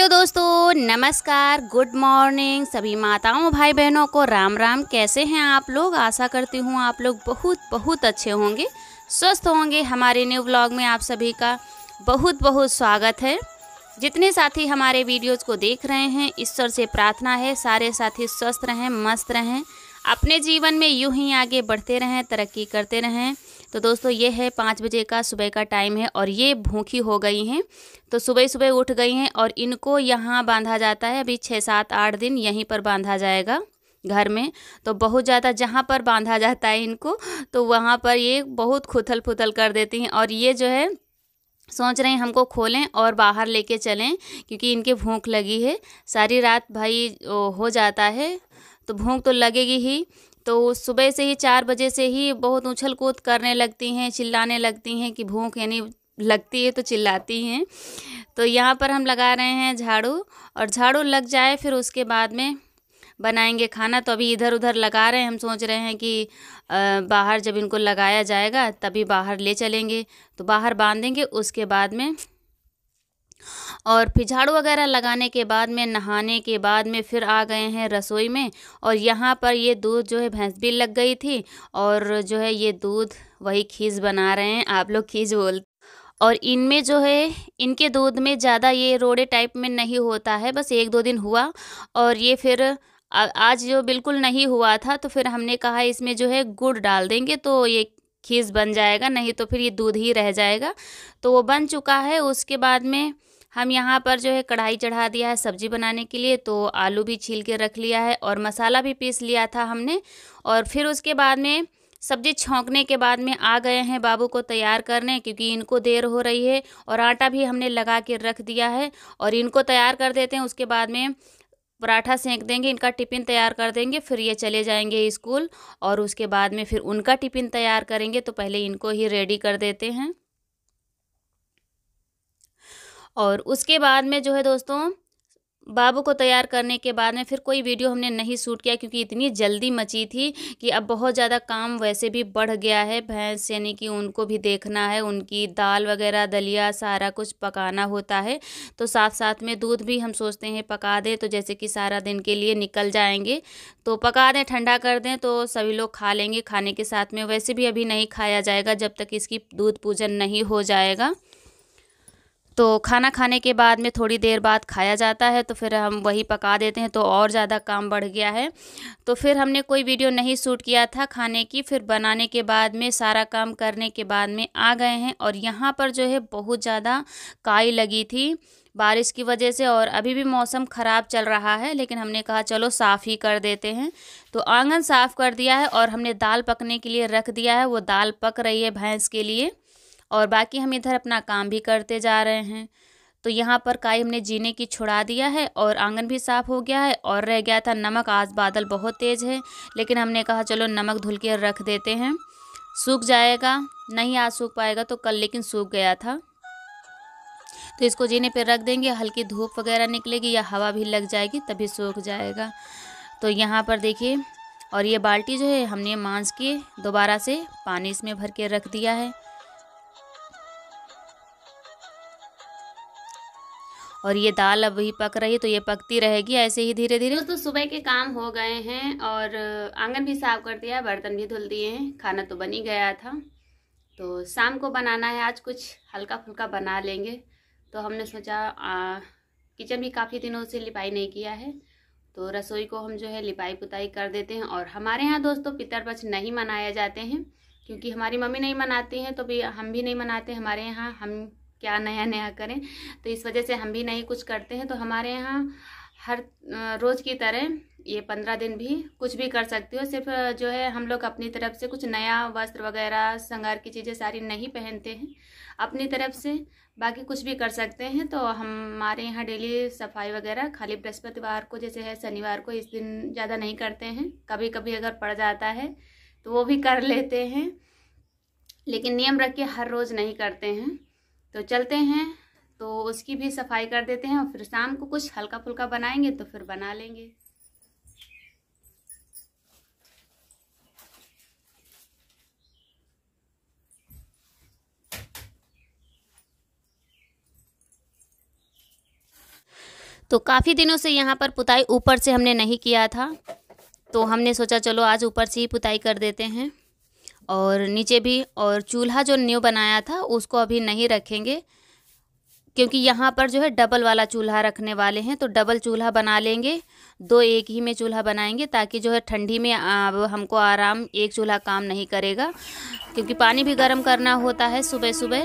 Hello दोस्तों नमस्कार good morning सभी माताओं भाई बहनों को राम राम कैसे हैं आप लोग आशा करती हूँ आप लोग बहुत बहुत अच्छे होंगे स्वस्थ होंगे हमारे न्यू ब्लॉग में आप सभी का बहुत बहुत स्वागत है जितने साथी हमारे वीडियोज़ को देख रहे हैं ईश्वर से प्रार्थना है सारे साथी स्वस्थ रहें मस्त रहें अपने जीवन में यूं ही आगे बढ़ते रहें तरक्की करते रहें तो दोस्तों ये है पाँच बजे का सुबह का टाइम है और ये भूखी हो गई हैं तो सुबह सुबह उठ गई हैं और इनको यहाँ बांधा जाता है अभी छः सात आठ दिन यहीं पर बांधा जाएगा घर में तो बहुत ज़्यादा जहाँ पर बांधा जाता है इनको तो वहाँ पर ये बहुत खुथल फुथल कर देती हैं और ये जो है सोच रहे हैं हमको खोलें और बाहर लेके चलें क्योंकि इनके भूख लगी है सारी रात भाई हो जाता है तो भूख तो लगेगी ही तो सुबह से ही चार बजे से ही बहुत उछल कूद करने लगती हैं चिल्लाने लगती हैं कि भूख यानी लगती है तो चिल्लाती हैं तो यहाँ पर हम लगा रहे हैं झाड़ू और झाड़ू लग जाए फिर उसके बाद में बनाएंगे खाना तो अभी इधर उधर लगा रहे हैं हम सोच रहे हैं कि बाहर जब इनको लगाया जाएगा तभी बाहर ले चलेंगे तो बाहर बांधेंगे उसके बाद में और फिर झाड़ू वगैरह लगाने के बाद में नहाने के बाद में फिर आ गए हैं रसोई में और यहाँ पर ये दूध जो है भैंस भी लग गई थी और जो है ये दूध वही खीज बना रहे हैं आप लोग खीज बोल और इनमें जो है इनके दूध में ज़्यादा ये रोड़े टाइप में नहीं होता है बस एक दो दिन हुआ और ये फिर आज जो बिल्कुल नहीं हुआ था तो फिर हमने कहा इसमें जो है गुड़ डाल देंगे तो ये खीस बन जाएगा नहीं तो फिर ये दूध ही रह जाएगा तो वो बन चुका है उसके बाद में हम यहाँ पर जो है कढ़ाई चढ़ा दिया है सब्जी बनाने के लिए तो आलू भी छील के रख लिया है और मसाला भी पीस लिया था हमने और फिर उसके बाद में सब्जी छोंकने के बाद में आ गए हैं बाबू को तैयार करने क्योंकि इनको देर हो रही है और आटा भी हमने लगा के रख दिया है और इनको तैयार कर देते हैं उसके बाद में पराठा सेंक देंगे इनका टिफ़िन तैयार कर देंगे फिर ये चले जाएंगे स्कूल और उसके बाद में फिर उनका टिफ़िन तैयार करेंगे तो पहले इनको ही रेडी कर देते हैं और उसके बाद में जो है दोस्तों बाबू को तैयार करने के बाद में फिर कोई वीडियो हमने नहीं शूट किया क्योंकि इतनी जल्दी मची थी कि अब बहुत ज़्यादा काम वैसे भी बढ़ गया है भैंस यानी कि उनको भी देखना है उनकी दाल वगैरह दलिया सारा कुछ पकाना होता है तो साथ साथ में दूध भी हम सोचते हैं पका दें तो जैसे कि सारा दिन के लिए निकल जाएंगे तो पका दें ठंडा कर दें तो सभी लोग खा लेंगे खाने के साथ में वैसे भी अभी नहीं खाया जाएगा जब तक इसकी दूध पूजन नहीं हो जाएगा तो खाना खाने के बाद में थोड़ी देर बाद खाया जाता है तो फिर हम वही पका देते हैं तो और ज़्यादा काम बढ़ गया है तो फिर हमने कोई वीडियो नहीं शूट किया था खाने की फिर बनाने के बाद में सारा काम करने के बाद में आ गए हैं और यहाँ पर जो है बहुत ज़्यादा काई लगी थी बारिश की वजह से और अभी भी मौसम ख़राब चल रहा है लेकिन हमने कहा चलो साफ़ ही कर देते हैं तो आंगन साफ़ कर दिया है और हमने दाल पकने के लिए रख दिया है वो दाल पक रही है भैंस के लिए और बाकी हम इधर अपना काम भी करते जा रहे हैं तो यहाँ पर काई हमने जीने की छुड़ा दिया है और आंगन भी साफ़ हो गया है और रह गया था नमक आज बादल बहुत तेज़ है लेकिन हमने कहा चलो नमक धुल के रख देते हैं सूख जाएगा नहीं आज सूख पाएगा तो कल लेकिन सूख गया था तो इसको जीने पर रख देंगे हल्की धूप वगैरह निकलेगी या हवा भी लग जाएगी तभी सूख जाएगा तो यहाँ पर देखिए और ये बाल्टी जो है हमने मांस के दोबारा से पानी इसमें भर के रख दिया है और ये दाल अभी पक रही है तो ये पकती रहेगी ऐसे ही धीरे धीरे दोस्तों सुबह के काम हो गए हैं और आंगन भी साफ कर दिया बर्तन भी धुल दिए हैं खाना तो बन ही गया था तो शाम को बनाना है आज कुछ हल्का फुल्का बना लेंगे तो हमने सोचा किचन भी काफ़ी दिनों से लिपाई नहीं किया है तो रसोई को हम जो है लिपाई पुताई कर देते हैं और हमारे यहाँ दोस्तों पितरपक्ष नहीं मनाया जाते हैं क्योंकि हमारी मम्मी नहीं मनाती हैं तो भी हम भी नहीं मनाते हमारे यहाँ हम क्या नया नया करें तो इस वजह से हम भी नहीं कुछ करते हैं तो हमारे यहाँ हर रोज़ की तरह ये पंद्रह दिन भी कुछ भी कर सकती हो सिर्फ जो है हम लोग अपनी तरफ से कुछ नया वस्त्र वगैरह श्रृंगार की चीज़ें सारी नहीं पहनते हैं अपनी तरफ से बाकी कुछ भी कर सकते हैं तो हमारे यहाँ डेली सफाई वगैरह खाली बृहस्पतिवार को जैसे है शनिवार को इस दिन ज़्यादा नहीं करते हैं कभी कभी अगर पड़ जाता है तो वो भी कर लेते हैं लेकिन नियम रख के हर रोज़ नहीं करते हैं तो चलते हैं तो उसकी भी सफाई कर देते हैं और फिर शाम को कुछ हल्का फुल्का बनाएंगे तो फिर बना लेंगे तो काफ़ी दिनों से यहाँ पर पुताई ऊपर से हमने नहीं किया था तो हमने सोचा चलो आज ऊपर से ही पुताई कर देते हैं और नीचे भी और चूल्हा जो न्यू बनाया था उसको अभी नहीं रखेंगे क्योंकि यहाँ पर जो है डबल वाला चूल्हा रखने वाले हैं तो डबल चूल्हा बना लेंगे दो एक ही में चूल्हा बनाएंगे ताकि जो है ठंडी में आ, हमको आराम एक चूल्हा काम नहीं करेगा क्योंकि पानी भी गर्म करना होता है सुबह सुबह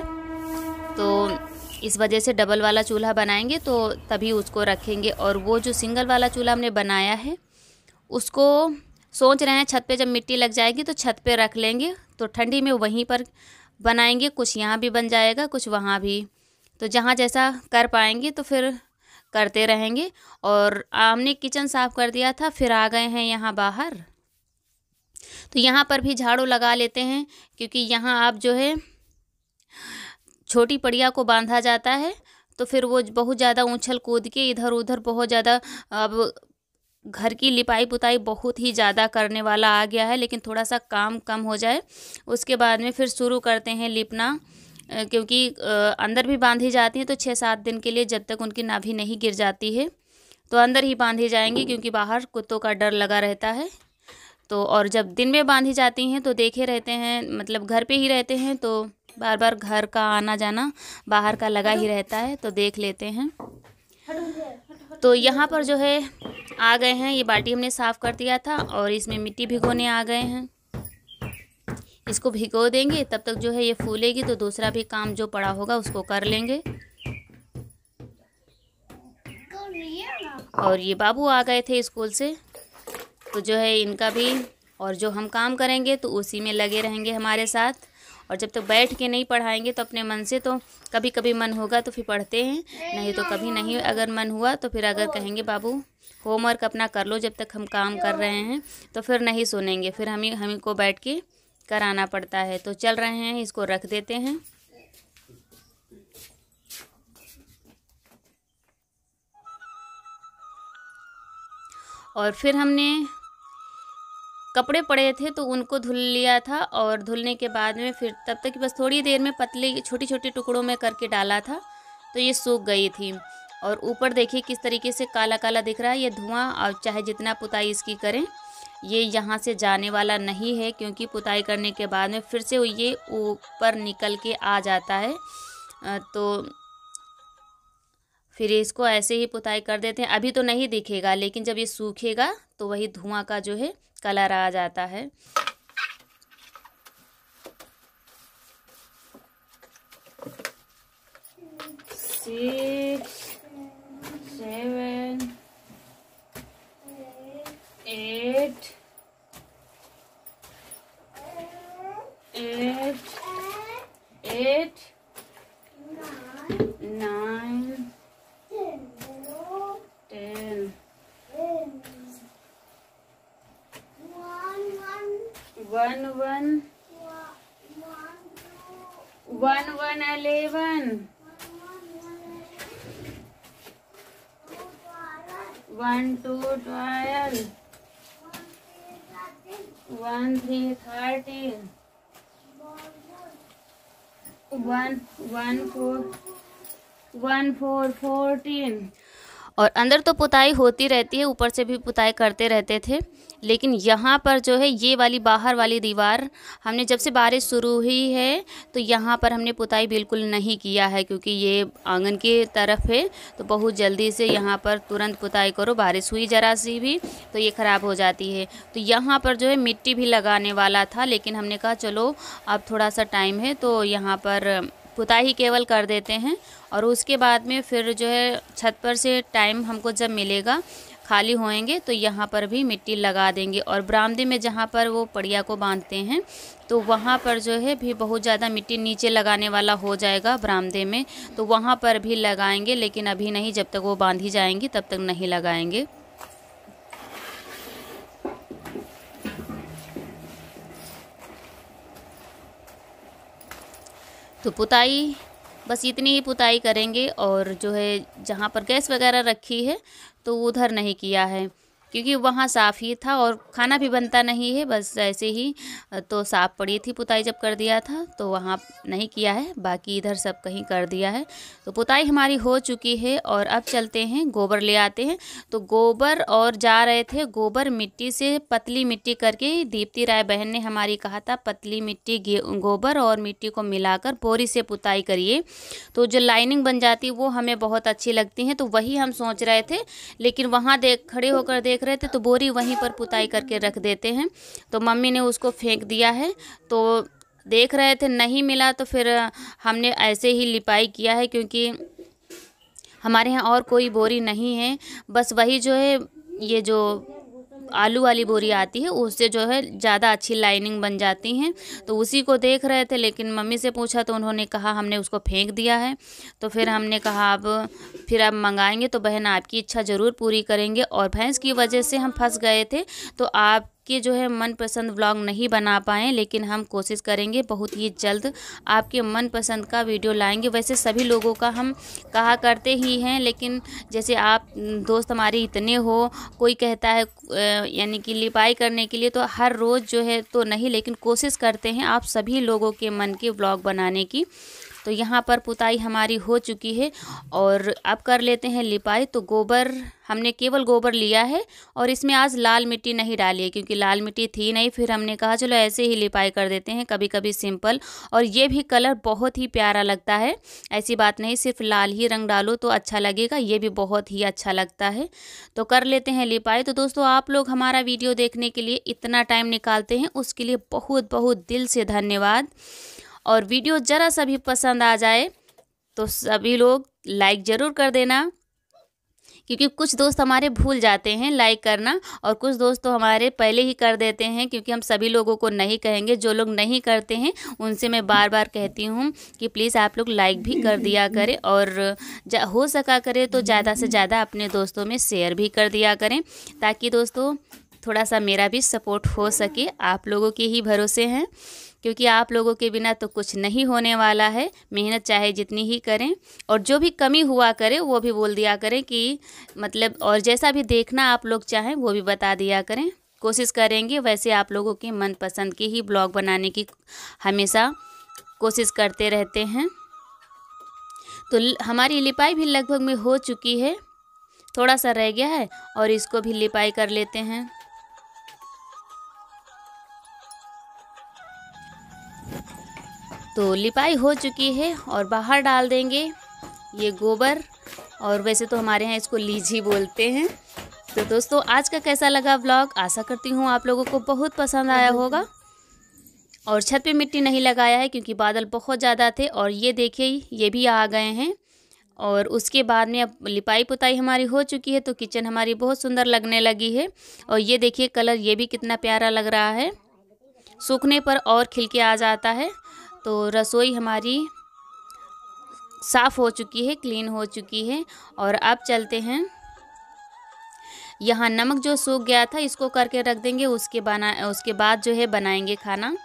तो इस वजह से डबल वाला चूल्हा बनाएंगे तो तभी उसको रखेंगे और वो जो सिंगल वाला चूल्हा हमने बनाया है उसको सोच रहे हैं छत पे जब मिट्टी लग जाएगी तो छत पे रख लेंगे तो ठंडी में वहीं पर बनाएंगे कुछ यहाँ भी बन जाएगा कुछ वहाँ भी तो जहाँ जैसा कर पाएंगे तो फिर करते रहेंगे और हमने किचन साफ़ कर दिया था फिर आ गए हैं यहाँ बाहर तो यहाँ पर भी झाड़ू लगा लेते हैं क्योंकि यहाँ आप जो है छोटी पड़िया को बांधा जाता है तो फिर वो बहुत ज़्यादा उछल कूद के इधर उधर बहुत ज़्यादा अब घर की लिपाई पुताई बहुत ही ज़्यादा करने वाला आ गया है लेकिन थोड़ा सा काम कम हो जाए उसके बाद में फिर शुरू करते हैं लिपना क्योंकि अंदर भी बांधी जाती हैं तो छः सात दिन के लिए जब तक उनकी नाभि नहीं गिर जाती है तो अंदर ही बांधी जाएंगी क्योंकि बाहर कुत्तों का डर लगा रहता है तो और जब दिन में बांधी जाती हैं तो देखे रहते हैं मतलब घर पे ही रहते हैं तो बार बार घर का आना जाना बाहर का लगा ही रहता है तो देख लेते हैं तो यहाँ पर जो है आ गए हैं ये बाटी हमने साफ़ कर दिया था और इसमें मिट्टी भिगोने आ गए हैं इसको भिगो देंगे तब तक जो है ये फूलेगी तो दूसरा भी काम जो पड़ा होगा उसको कर लेंगे और ये बाबू आ गए थे स्कूल से तो जो है इनका भी और जो हम काम करेंगे तो उसी में लगे रहेंगे हमारे साथ और जब तक तो बैठ के नहीं पढ़ाएंगे तो अपने मन से तो कभी कभी मन होगा तो फिर पढ़ते हैं नहीं तो कभी नहीं अगर मन हुआ तो फिर अगर कहेंगे बाबू होमवर्क अपना कर लो जब तक हम काम कर रहे हैं तो फिर नहीं सुनेंगे फिर हमें हमें को बैठ के कराना पड़ता है तो चल रहे हैं इसको रख देते हैं और फिर हमने कपड़े पड़े थे तो उनको धुल लिया था और धुलने के बाद में फिर तब तक बस थोड़ी देर में पतले छोटी छोटी टुकड़ों में करके डाला था तो ये सूख गई थी और ऊपर देखिए किस तरीके से काला काला दिख रहा है ये धुआं और चाहे जितना पुताई इसकी करें ये यहाँ से जाने वाला नहीं है क्योंकि पुताई करने के बाद में फिर से ये ऊपर निकल के आ जाता है तो फिर इसको ऐसे ही पुताई कर देते हैं अभी तो नहीं दिखेगा लेकिन जब ये सूखेगा तो वही धुआं का जो है कलर आ जाता है C nine, ten, one one, one one eleven, one two twelve, one three thirteen, one one four. One four fourteen और अंदर तो पुताई होती रहती है ऊपर से भी पुताई करते रहते थे लेकिन यहाँ पर जो है ये वाली बाहर वाली दीवार हमने जब से बारिश शुरू हुई है तो यहाँ पर हमने पुताई बिल्कुल नहीं किया है क्योंकि ये आंगन की तरफ है तो बहुत जल्दी से यहाँ पर तुरंत पुताई करो बारिश हुई ज़रा सी भी तो ये ख़राब हो जाती है तो यहाँ पर जो है मिट्टी भी लगाने वाला था लेकिन हमने कहा चलो अब थोड़ा सा टाइम है तो यहाँ पर पुताही केवल कर देते हैं और उसके बाद में फिर जो है छत पर से टाइम हमको जब मिलेगा खाली होएंगे तो यहाँ पर भी मिट्टी लगा देंगे और बरामदे में जहाँ पर वो पड़िया को बांधते हैं तो वहाँ पर जो है भी बहुत ज़्यादा मिट्टी नीचे लगाने वाला हो जाएगा बरामदे में तो वहाँ पर भी लगाएंगे लेकिन अभी नहीं जब तक वो बांधी जाएंगी तब तक नहीं लगाएंगे तो पुताई बस इतनी ही पुताई करेंगे और जो है जहाँ पर गैस वगैरह रखी है तो उधर नहीं किया है क्योंकि वहाँ साफ़ ही था और खाना भी बनता नहीं है बस ऐसे ही तो साफ़ पड़ी थी पुताई जब कर दिया था तो वहाँ नहीं किया है बाकी इधर सब कहीं कर दिया है तो पुताई हमारी हो चुकी है और अब चलते हैं गोबर ले आते हैं तो गोबर और जा रहे थे गोबर मिट्टी से पतली मिट्टी करके दीप्ति राय बहन ने हमारी कहा था पतली मिट्टी गोबर और मिट्टी को मिलाकर बोरी से पुताई करिए तो जो लाइनिंग बन जाती वो हमें बहुत अच्छी लगती हैं तो वही हम सोच रहे थे लेकिन वहाँ देख खड़े होकर देख रहे थे तो बोरी वहीं पर पुताई करके रख देते हैं तो मम्मी ने उसको फेंक दिया है तो देख रहे थे नहीं मिला तो फिर हमने ऐसे ही लिपाई किया है क्योंकि हमारे यहाँ और कोई बोरी नहीं है बस वही जो है ये जो आलू वाली बोरी आती है उससे जो है ज़्यादा अच्छी लाइनिंग बन जाती हैं तो उसी को देख रहे थे लेकिन मम्मी से पूछा तो उन्होंने कहा हमने उसको फेंक दिया है तो फिर हमने कहा अब फिर आप मंगाएंगे तो बहन आपकी इच्छा ज़रूर पूरी करेंगे और भैंस की वजह से हम फंस गए थे तो आप के जो है मनपसंद व्लॉग नहीं बना पाएँ लेकिन हम कोशिश करेंगे बहुत ही जल्द आपके मनपसंद का वीडियो लाएंगे वैसे सभी लोगों का हम कहा करते ही हैं लेकिन जैसे आप दोस्त हमारे इतने हो कोई कहता है यानी कि लिपाई करने के लिए तो हर रोज़ जो है तो नहीं लेकिन कोशिश करते हैं आप सभी लोगों के मन के ब्लॉग बनाने की तो यहाँ पर पुताई हमारी हो चुकी है और अब कर लेते हैं लिपाई तो गोबर हमने केवल गोबर लिया है और इसमें आज लाल मिट्टी नहीं डाली है क्योंकि लाल मिट्टी थी नहीं फिर हमने कहा चलो ऐसे ही लिपाई कर देते हैं कभी कभी सिंपल और ये भी कलर बहुत ही प्यारा लगता है ऐसी बात नहीं सिर्फ लाल ही रंग डालो तो अच्छा लगेगा ये भी बहुत ही अच्छा लगता है तो कर लेते हैं लिपाई तो दोस्तों आप लोग हमारा वीडियो देखने के लिए इतना टाइम निकालते हैं उसके लिए बहुत बहुत दिल से धन्यवाद और वीडियो ज़रा सा भी पसंद आ जाए तो सभी लोग लाइक ज़रूर कर देना क्योंकि कुछ दोस्त हमारे भूल जाते हैं लाइक करना और कुछ दोस्त तो हमारे पहले ही कर देते हैं क्योंकि हम सभी लोगों को नहीं कहेंगे जो लोग नहीं करते हैं उनसे मैं बार बार कहती हूँ कि प्लीज़ आप लोग लाइक भी कर दिया करें और हो सका करे तो ज़्यादा से ज़्यादा अपने दोस्तों में शेयर भी कर दिया करें ताकि दोस्तों थोड़ा सा मेरा भी सपोर्ट हो सके आप लोगों के ही भरोसे हैं क्योंकि आप लोगों के बिना तो कुछ नहीं होने वाला है मेहनत चाहे जितनी ही करें और जो भी कमी हुआ करे वो भी बोल दिया करें कि मतलब और जैसा भी देखना आप लोग चाहें वो भी बता दिया करें कोशिश करेंगे वैसे आप लोगों के मनपसंद की ही ब्लॉग बनाने की हमेशा कोशिश करते रहते हैं तो हमारी लिपाई भी लगभग में हो चुकी है थोड़ा सा रह गया है और इसको भी लिपाई कर लेते हैं तो लिपाई हो चुकी है और बाहर डाल देंगे ये गोबर और वैसे तो हमारे यहाँ इसको लीझी बोलते हैं तो दोस्तों आज का कैसा लगा ब्लॉग आशा करती हूँ आप लोगों को बहुत पसंद आया होगा और छत पे मिट्टी नहीं लगाया है क्योंकि बादल बहुत ज़्यादा थे और ये देखिए ये भी आ गए हैं और उसके बाद में अब लिपाई पुताई हमारी हो चुकी है तो किचन हमारी बहुत सुंदर लगने लगी है और ये देखिए कलर ये भी कितना प्यारा लग रहा है सूखने पर और खिलके आ जाता है तो रसोई हमारी साफ़ हो चुकी है क्लीन हो चुकी है और अब चलते हैं यहाँ नमक जो सूख गया था इसको करके रख देंगे उसके बना उसके बाद जो है बनाएंगे खाना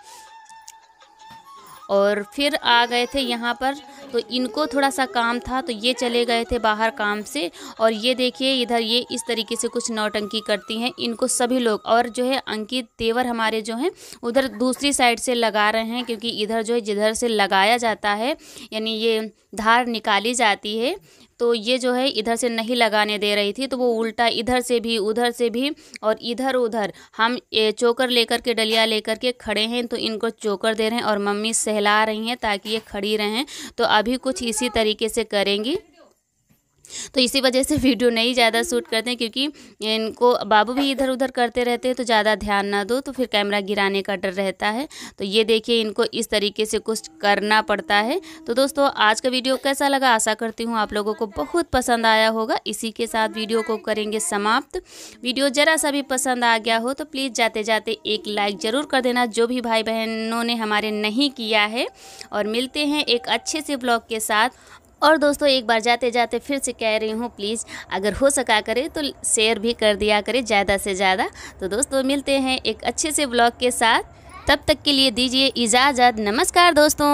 और फिर आ गए थे यहाँ पर तो इनको थोड़ा सा काम था तो ये चले गए थे बाहर काम से और ये देखिए इधर ये इस तरीके से कुछ नौटंकी करती हैं इनको सभी लोग और जो है अंकित तेवर हमारे जो हैं उधर दूसरी साइड से लगा रहे हैं क्योंकि इधर जो है जिधर से लगाया जाता है यानी ये धार निकाली जाती है तो ये जो है इधर से नहीं लगाने दे रही थी तो वो उल्टा इधर से भी उधर से भी और इधर उधर हम चोकर लेकर के डलिया लेकर के खड़े हैं तो इनको चोकर दे रहे हैं और मम्मी सहला रही हैं ताकि ये खड़ी रहें तो अभी कुछ इसी तरीके से करेंगी तो इसी वजह से वीडियो नहीं ज़्यादा शूट करते हैं क्योंकि इनको बाबू भी इधर उधर करते रहते हैं तो ज़्यादा ध्यान ना दो तो फिर कैमरा गिराने का डर रहता है तो ये देखिए इनको इस तरीके से कुछ करना पड़ता है तो दोस्तों आज का वीडियो कैसा लगा आशा करती हूँ आप लोगों को बहुत पसंद आया होगा इसी के साथ वीडियो को करेंगे समाप्त वीडियो ज़रा सा भी पसंद आ गया हो तो प्लीज़ जाते जाते एक लाइक ज़रूर कर देना जो भी भाई बहनों ने हमारे नहीं किया है और मिलते हैं एक अच्छे से ब्लॉग के साथ और दोस्तों एक बार जाते जाते फिर से कह रही हूँ प्लीज़ अगर हो सका करे तो शेयर भी कर दिया करे ज़्यादा से ज़्यादा तो दोस्तों मिलते हैं एक अच्छे से ब्लॉग के साथ तब तक के लिए दीजिए इजाज़त नमस्कार दोस्तों